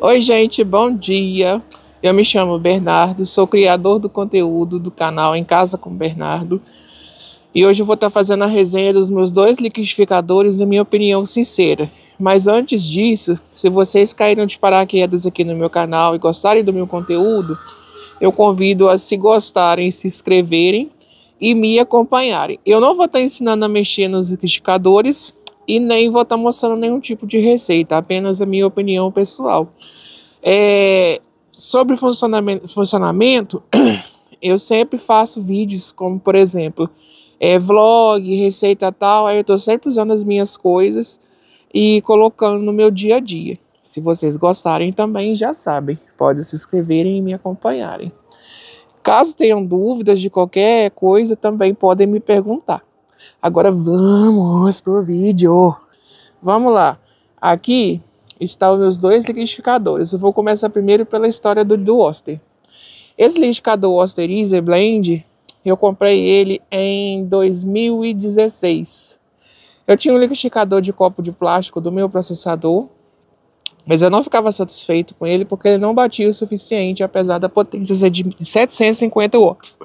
Oi, gente, bom dia. Eu me chamo Bernardo, sou criador do conteúdo do canal Em Casa com Bernardo. E hoje eu vou estar fazendo a resenha dos meus dois liquidificadores, na minha opinião sincera. Mas antes disso, se vocês caíram de paraquedas aqui no meu canal e gostarem do meu conteúdo, eu convido a se gostarem, se inscreverem e me acompanharem. Eu não vou estar ensinando a mexer nos liquidificadores, e nem vou estar tá mostrando nenhum tipo de receita, apenas a minha opinião pessoal. É, sobre funcionamento, funcionamento eu sempre faço vídeos como, por exemplo, é, vlog, receita tal, aí eu estou sempre usando as minhas coisas e colocando no meu dia a dia. Se vocês gostarem também, já sabem, podem se inscreverem e me acompanharem. Caso tenham dúvidas de qualquer coisa, também podem me perguntar. Agora vamos pro vídeo. Vamos lá. Aqui estão meus dois liquidificadores. Eu vou começar primeiro pela história do, do Oster. Esse liquidificador Oster Easy Blend, eu comprei ele em 2016. Eu tinha um liquidificador de copo de plástico do meu processador, mas eu não ficava satisfeito com ele porque ele não batia o suficiente, apesar da potência ser de 750 watts.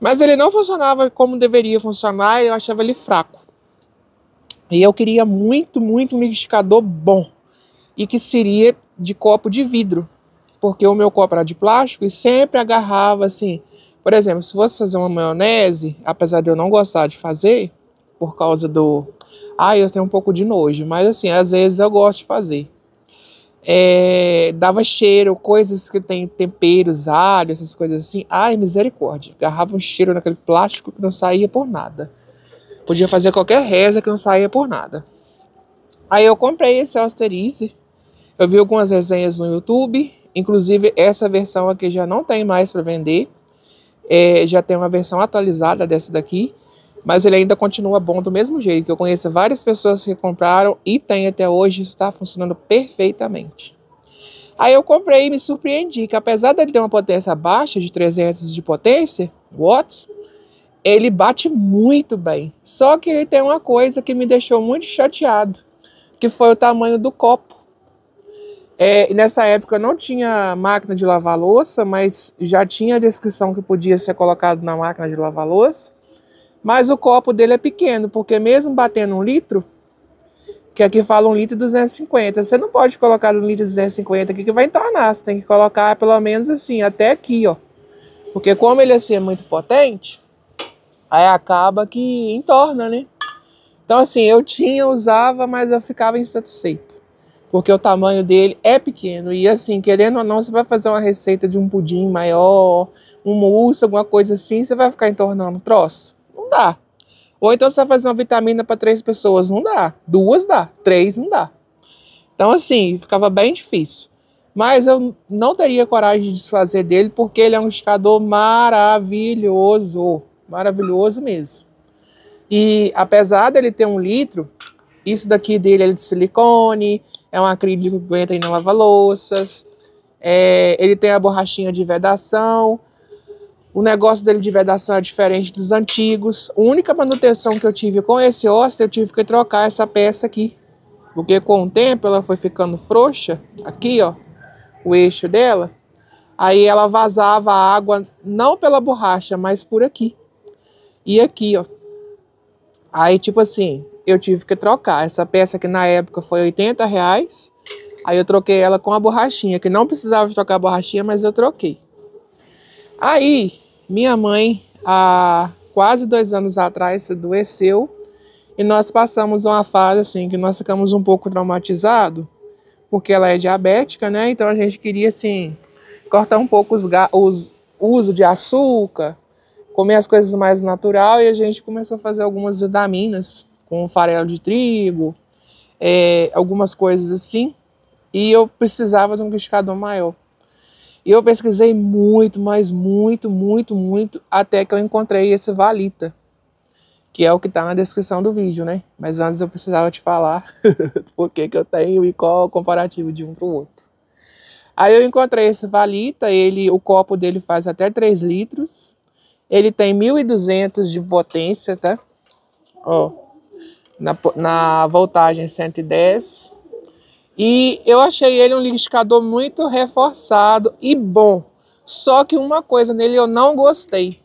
Mas ele não funcionava como deveria funcionar, eu achava ele fraco. E eu queria muito, muito um liquidificador bom e que seria de copo de vidro, porque o meu copo era de plástico e sempre agarrava assim. Por exemplo, se fosse fazer uma maionese, apesar de eu não gostar de fazer, por causa do. Ah, eu tenho um pouco de nojo, mas assim, às vezes eu gosto de fazer é, dava cheiro, coisas que tem temperos, alho, essas coisas assim. Ai, misericórdia. Agarrava um cheiro naquele plástico que não saía por nada. Podia fazer qualquer reza que não saía por nada. Aí eu comprei esse osterize Eu vi algumas resenhas no YouTube. Inclusive, essa versão aqui já não tem mais para vender. É, já tem uma versão atualizada dessa daqui mas ele ainda continua bom do mesmo jeito. Eu conheço várias pessoas que compraram e tem até hoje, está funcionando perfeitamente. Aí eu comprei e me surpreendi que apesar dele ter uma potência baixa de 300 de potência, watts, ele bate muito bem. Só que ele tem uma coisa que me deixou muito chateado, que foi o tamanho do copo. É, nessa época eu não tinha máquina de lavar louça, mas já tinha a descrição que podia ser colocado na máquina de lavar louça. Mas o copo dele é pequeno, porque mesmo batendo um litro, que aqui fala um litro 250, você não pode colocar um litro 250 aqui que vai entornar, você tem que colocar pelo menos assim, até aqui, ó. Porque como ele assim é muito potente, aí acaba que entorna, né? Então assim, eu tinha, usava, mas eu ficava insatisfeito. Porque o tamanho dele é pequeno. E assim, querendo ou não, você vai fazer uma receita de um pudim maior, um mousse, alguma coisa assim, você vai ficar entornando troço não dá. Ou então você vai fazer uma vitamina para três pessoas, não dá. Duas dá, três não dá. Então, assim, ficava bem difícil. Mas eu não teria coragem de desfazer dele, porque ele é um esticador maravilhoso. Maravilhoso mesmo. E apesar dele ter um litro, isso daqui dele é de silicone, é um acrílico que aguenta em lava-louças, é, ele tem a borrachinha de vedação, o negócio dele de vedação é diferente dos antigos. A única manutenção que eu tive com esse hóspede, eu tive que trocar essa peça aqui. Porque com o tempo ela foi ficando frouxa, aqui ó, o eixo dela. Aí ela vazava a água, não pela borracha, mas por aqui. E aqui ó. Aí tipo assim, eu tive que trocar. Essa peça que na época foi 80 reais. Aí eu troquei ela com a borrachinha, que não precisava trocar a borrachinha, mas eu troquei. Aí minha mãe, há quase dois anos atrás, adoeceu e nós passamos uma fase assim que nós ficamos um pouco traumatizados, porque ela é diabética, né? Então a gente queria assim cortar um pouco os, os uso de açúcar, comer as coisas mais natural e a gente começou a fazer algumas vitaminas com farelo de trigo, é, algumas coisas assim. E eu precisava de um liquidificador maior. E eu pesquisei muito, mas muito, muito, muito, até que eu encontrei esse valita, que é o que está na descrição do vídeo, né? Mas antes eu precisava te falar por que eu tenho e qual o comparativo de um para o outro. Aí eu encontrei esse valita, ele, o copo dele faz até 3 litros, ele tem 1200 de potência, tá? Ó, na, na voltagem 110 e eu achei ele um liquidificador muito reforçado e bom. Só que uma coisa nele eu não gostei.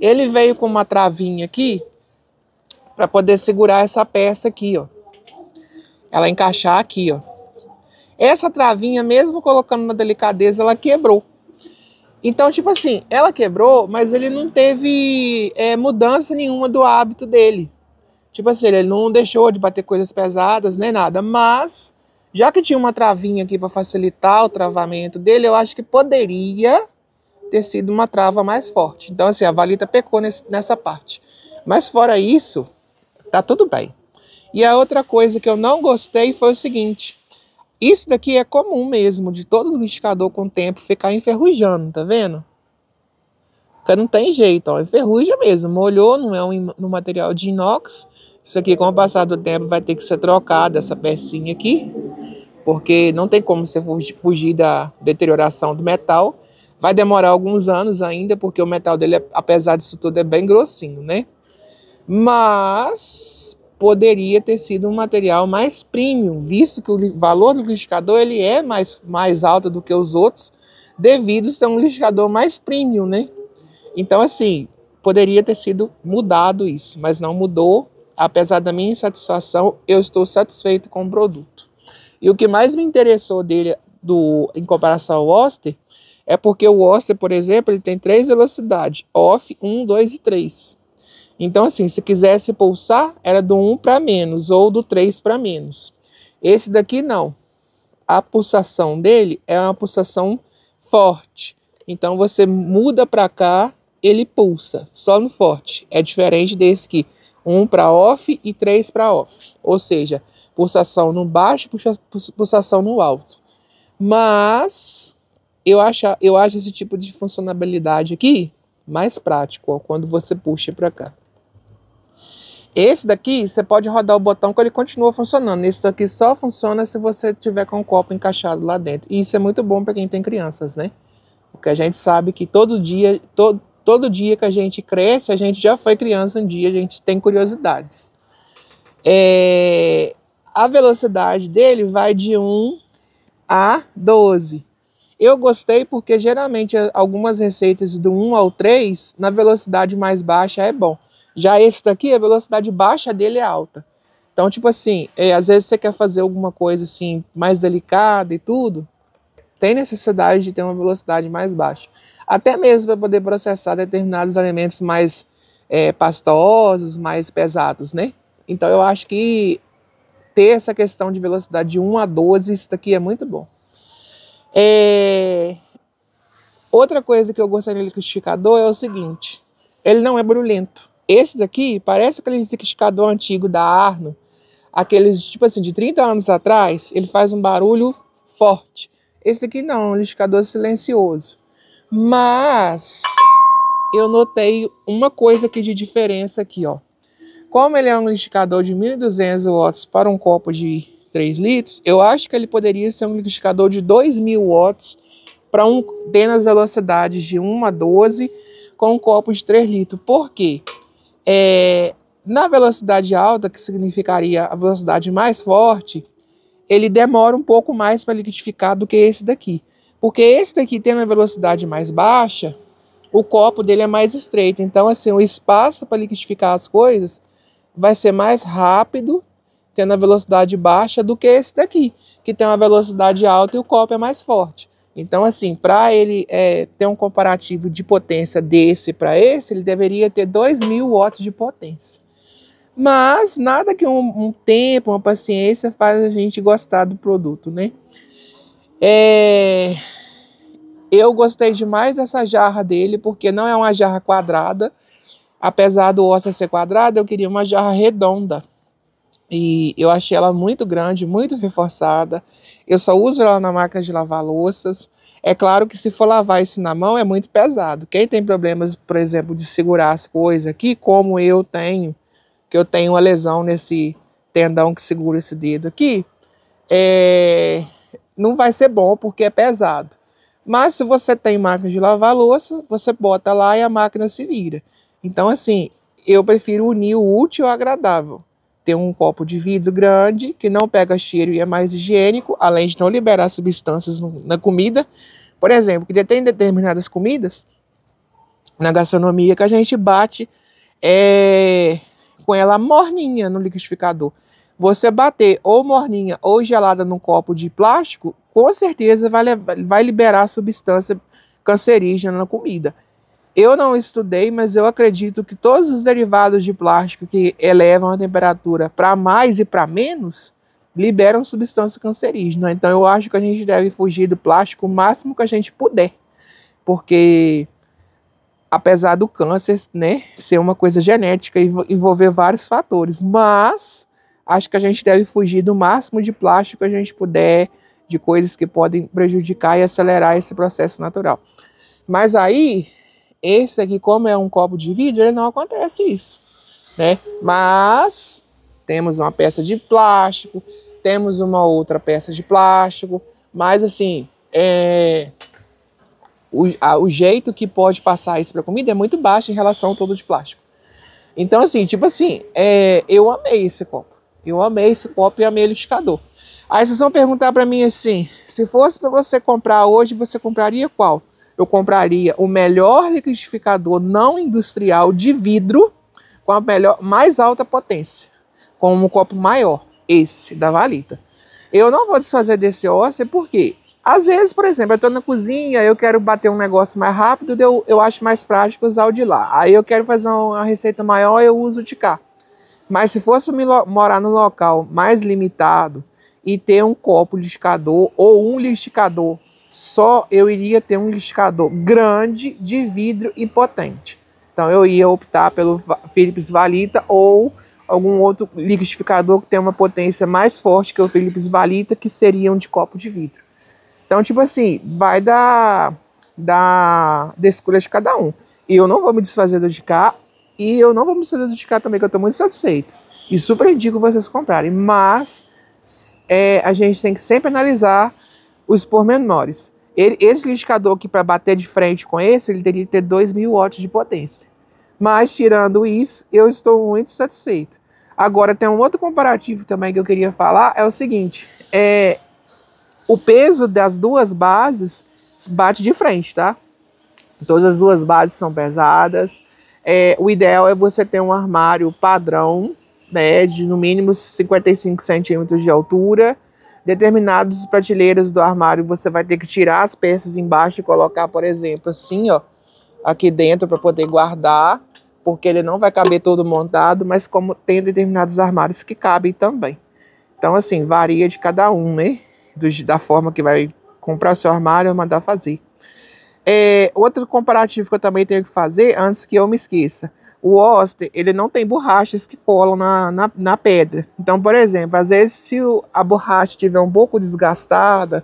Ele veio com uma travinha aqui para poder segurar essa peça aqui, ó. Ela encaixar aqui, ó. Essa travinha, mesmo colocando na delicadeza, ela quebrou. Então, tipo assim, ela quebrou, mas ele não teve é, mudança nenhuma do hábito dele. Tipo assim, ele não deixou de bater coisas pesadas nem nada, mas já que tinha uma travinha aqui para facilitar o travamento dele, eu acho que poderia ter sido uma trava mais forte. Então, assim, a valita pecou nesse, nessa parte. Mas fora isso, tá tudo bem. E a outra coisa que eu não gostei foi o seguinte. Isso daqui é comum mesmo, de todo liquidificador com o tempo ficar enferrujando, tá vendo? Porque não tem jeito, ó, enferruja mesmo. Molhou, não é um, um material de inox, isso aqui, com o passar do tempo, vai ter que ser trocado, essa pecinha aqui, porque não tem como você fugir da deterioração do metal. Vai demorar alguns anos ainda, porque o metal dele, apesar disso tudo, é bem grossinho, né? Mas poderia ter sido um material mais premium, visto que o valor do liquidificador ele é mais, mais alto do que os outros, devido a ser um liquidificador mais premium, né? Então, assim, poderia ter sido mudado isso, mas não mudou Apesar da minha insatisfação, eu estou satisfeito com o produto. E o que mais me interessou dele do, em comparação ao Oster é porque o Oster, por exemplo, ele tem três velocidades: off, 1, 2 e 3. Então, assim, se quisesse pulsar, era do 1 para menos ou do 3 para menos. Esse daqui não. A pulsação dele é uma pulsação forte. Então, você muda para cá, ele pulsa, só no forte. É diferente desse que um para off e três para off, ou seja, pulsação no baixo, pulsação no alto. Mas eu acho, eu acho esse tipo de funcionalidade aqui mais prático ó, quando você puxa para cá. Esse daqui você pode rodar o botão que ele continua funcionando. Esse daqui só funciona se você tiver com o copo encaixado lá dentro. E isso é muito bom para quem tem crianças, né? Porque a gente sabe que todo dia, todo, Todo dia que a gente cresce, a gente já foi criança um dia, a gente tem curiosidades. É, a velocidade dele vai de 1 a 12. Eu gostei porque geralmente algumas receitas do 1 ao 3, na velocidade mais baixa é bom. Já esse daqui, a velocidade baixa dele é alta. Então, tipo assim, é, às vezes você quer fazer alguma coisa assim mais delicada e tudo, tem necessidade de ter uma velocidade mais baixa até mesmo para poder processar determinados alimentos mais é, pastosos, mais pesados, né? Então eu acho que ter essa questão de velocidade de 1 a 12, isso daqui é muito bom. É... Outra coisa que eu gostaria do liquidificador é o seguinte, ele não é brulhento. Esse daqui parece aquele liquidificador antigo da Arno, aqueles tipo assim de 30 anos atrás, ele faz um barulho forte. Esse aqui não, é um liquidificador silencioso. Mas eu notei uma coisa aqui de diferença aqui, ó. Como ele é um liquidificador de 1.200 watts para um copo de 3 litros, eu acho que ele poderia ser um liquidificador de 2.000 watts para um, tendo nas velocidades de 1 a 12 com um copo de 3 litros. Por quê? É, na velocidade alta, que significaria a velocidade mais forte, ele demora um pouco mais para liquidificar do que esse daqui. Porque esse daqui tem uma velocidade mais baixa, o copo dele é mais estreito. Então, assim, o espaço para liquidificar as coisas vai ser mais rápido, tendo a velocidade baixa, do que esse daqui, que tem uma velocidade alta e o copo é mais forte. Então, assim, para ele é, ter um comparativo de potência desse para esse, ele deveria ter 2.000 watts de potência. Mas nada que um, um tempo, uma paciência faz a gente gostar do produto, né? É... Eu gostei demais dessa jarra dele, porque não é uma jarra quadrada. Apesar do osso ser quadrado, eu queria uma jarra redonda. E eu achei ela muito grande, muito reforçada. Eu só uso ela na máquina de lavar louças. É claro que se for lavar isso na mão é muito pesado. Quem tem problemas, por exemplo, de segurar as coisas aqui, como eu tenho, que eu tenho uma lesão nesse tendão que segura esse dedo aqui, é, não vai ser bom porque é pesado. Mas se você tem máquina de lavar louça, você bota lá e a máquina se vira. Então, assim, eu prefiro unir o útil ao agradável. Ter um copo de vidro grande, que não pega cheiro e é mais higiênico, além de não liberar substâncias na comida. Por exemplo, que tem determinadas comidas na gastronomia que a gente bate é, com ela morninha no liquidificador. Você bater ou morninha ou gelada num copo de plástico, com certeza vai, levar, vai liberar substância cancerígena na comida. Eu não estudei, mas eu acredito que todos os derivados de plástico que elevam a temperatura para mais e para menos liberam substância cancerígena. Então eu acho que a gente deve fugir do plástico o máximo que a gente puder, porque apesar do câncer né, ser uma coisa genética e envolver vários fatores, mas acho que a gente deve fugir do máximo de plástico que a gente puder, de coisas que podem prejudicar e acelerar esse processo natural. Mas aí, esse aqui, como é um copo de vidro, ele não acontece isso, né? Mas temos uma peça de plástico, temos uma outra peça de plástico, mas assim, é, o, a, o jeito que pode passar isso para comida é muito baixo em relação ao todo de plástico. Então, assim, tipo assim, é, eu amei esse copo. Eu amei esse copo e amei o liquidificador. Aí vocês vão perguntar para mim assim: se fosse para você comprar hoje, você compraria qual? Eu compraria o melhor liquidificador não industrial de vidro com a melhor, mais alta potência, com um copo maior, esse da Valita. Eu não vou desfazer desse ósseo porque, às vezes, por exemplo, eu estou na cozinha, eu quero bater um negócio mais rápido, eu, eu acho mais prático usar o de lá. Aí eu quero fazer uma receita maior, eu uso o de cá. Mas se fosse morar num local mais limitado e ter um copo liquidificador ou um liquidificador só, eu iria ter um liquidificador grande, de vidro e potente. Então eu ia optar pelo Philips Valita ou algum outro liquidificador que tem uma potência mais forte que o Philips Valita, que seriam de copo de vidro. Então, tipo assim, vai da, da, da escolha de cada um. E eu não vou me desfazer do de cá, e eu não vou me dedicar também, que eu estou muito satisfeito. E super indico vocês comprarem. Mas é, a gente tem que sempre analisar os pormenores. Ele, esse liquidificador aqui, para bater de frente com esse, ele teria que ter 2.000 watts de potência. Mas, tirando isso, eu estou muito satisfeito. Agora, tem um outro comparativo também que eu queria falar, é o seguinte. É, o peso das duas bases bate de frente, tá? Todas as duas bases são pesadas, é, o ideal é você ter um armário padrão, né, de no mínimo 55 centímetros de altura. Determinadas prateleiras do armário você vai ter que tirar as peças embaixo e colocar, por exemplo, assim, ó, aqui dentro para poder guardar, porque ele não vai caber todo montado, mas como tem determinados armários que cabem também. Então, assim, varia de cada um, né? Do, da forma que vai comprar seu armário ou mandar fazer. É, outro comparativo que eu também tenho que fazer, antes que eu me esqueça. O Oster, ele não tem borrachas que colam na, na, na pedra. Então, por exemplo, às vezes se a borracha tiver um pouco desgastada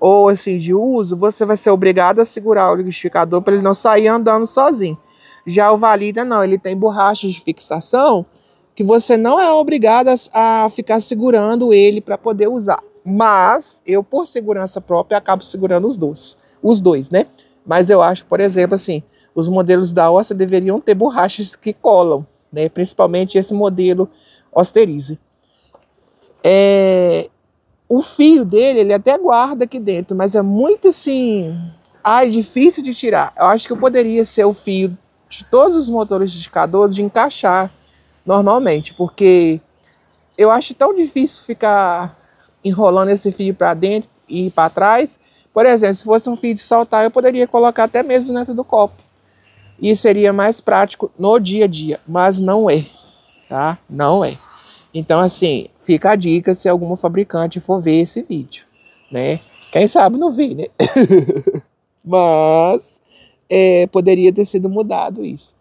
ou assim de uso, você vai ser obrigado a segurar o liquidificador para ele não sair andando sozinho. Já o Valida não, ele tem borrachas de fixação que você não é obrigado a, a ficar segurando ele para poder usar. Mas eu, por segurança própria, acabo segurando os dois. Os dois, né? Mas eu acho, por exemplo, assim, os modelos da ossa deveriam ter borrachas que colam, né? principalmente esse modelo Osterize. É, o fio dele, ele até guarda aqui dentro, mas é muito assim. Ah, é difícil de tirar. Eu acho que eu poderia ser o fio de todos os motores de indicador de encaixar normalmente, porque eu acho tão difícil ficar enrolando esse fio para dentro e para trás por exemplo, se fosse um fio de saltar, eu poderia colocar até mesmo dentro do copo. E seria mais prático no dia a dia, mas não é, tá? Não é. Então, assim, fica a dica se alguma fabricante for ver esse vídeo, né? Quem sabe não vi, né? mas é, poderia ter sido mudado isso.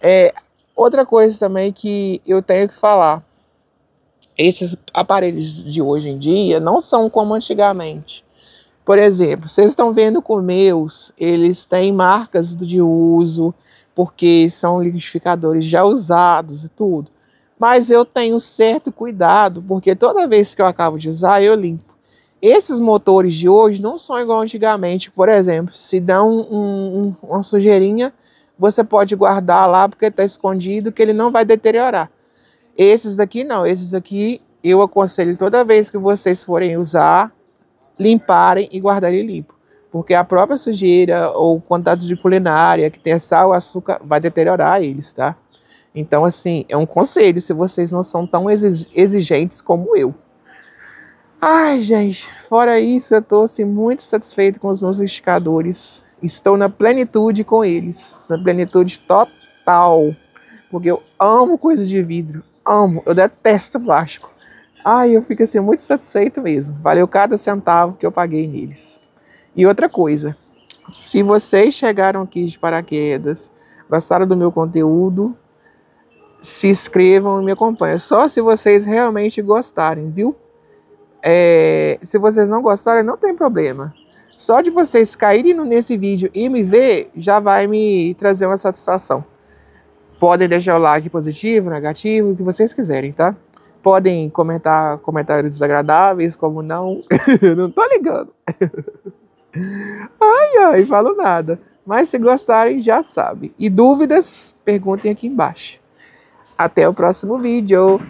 É, outra coisa também que eu tenho que falar: esses aparelhos de hoje em dia não são como antigamente. Por exemplo, vocês estão vendo com meus, eles têm marcas de uso, porque são liquidificadores já usados e tudo. Mas eu tenho certo cuidado, porque toda vez que eu acabo de usar, eu limpo. Esses motores de hoje não são igual antigamente. Por exemplo, se dão um, um, uma sujeirinha, você pode guardar lá porque está escondido, que ele não vai deteriorar. Esses daqui não, esses aqui eu aconselho toda vez que vocês forem usar, limparem e guardarem limpo. Porque a própria sujeira ou contato de culinária que tem sal, açúcar, vai deteriorar eles, tá? Então, assim, é um conselho se vocês não são tão exigentes como eu. Ai, gente, fora isso, eu estou assim, muito satisfeito com os meus esticadores. Estou na plenitude com eles, na plenitude total. Porque eu amo coisa de vidro, amo, eu detesto plástico. Ai, eu fico assim muito satisfeito mesmo. Valeu cada centavo que eu paguei neles. E outra coisa, se vocês chegaram aqui de paraquedas, gostaram do meu conteúdo, se inscrevam e me acompanhem. Só se vocês realmente gostarem, viu? É, se vocês não gostarem, não tem problema. Só de vocês caírem nesse vídeo e me ver, já vai me trazer uma satisfação. Podem deixar o like positivo, negativo, o que vocês quiserem, tá? Podem comentar comentários desagradáveis, como não. não tô ligando. ai, ai, falo nada. Mas se gostarem, já sabe E dúvidas, perguntem aqui embaixo. Até o próximo vídeo.